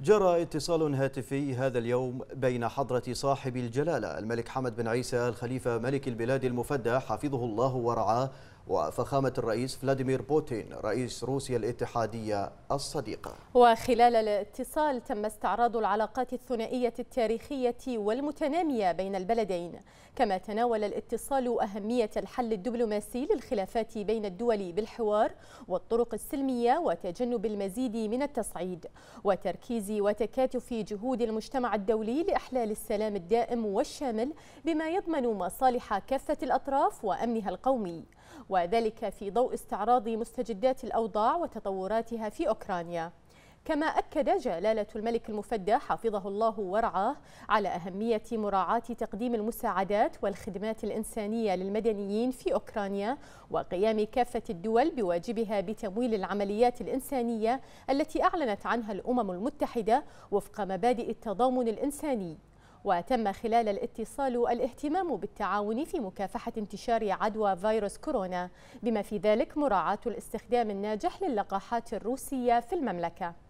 جرى اتصال هاتفي هذا اليوم بين حضرة صاحب الجلالة الملك حمد بن عيسى الخليفة ملك البلاد المفدى حفظه الله ورعاه وفخامة الرئيس فلاديمير بوتين رئيس روسيا الاتحادية الصديقة وخلال الاتصال تم استعراض العلاقات الثنائية التاريخية والمتنامية بين البلدين كما تناول الاتصال أهمية الحل الدبلوماسي للخلافات بين الدول بالحوار والطرق السلمية وتجنب المزيد من التصعيد وتركيز وتكاتف جهود المجتمع الدولي لإحلال السلام الدائم والشامل بما يضمن مصالح كافة الأطراف وأمنها القومي وذلك في ضوء استعراض مستجدات الأوضاع وتطوراتها في أوكرانيا كما أكد جلالة الملك المفدى حفظه الله ورعاه على أهمية مراعاة تقديم المساعدات والخدمات الإنسانية للمدنيين في أوكرانيا وقيام كافة الدول بواجبها بتمويل العمليات الإنسانية التي أعلنت عنها الأمم المتحدة وفق مبادئ التضامن الإنساني وتم خلال الاتصال الاهتمام بالتعاون في مكافحة انتشار عدوى فيروس كورونا بما في ذلك مراعاة الاستخدام الناجح للقاحات الروسية في المملكة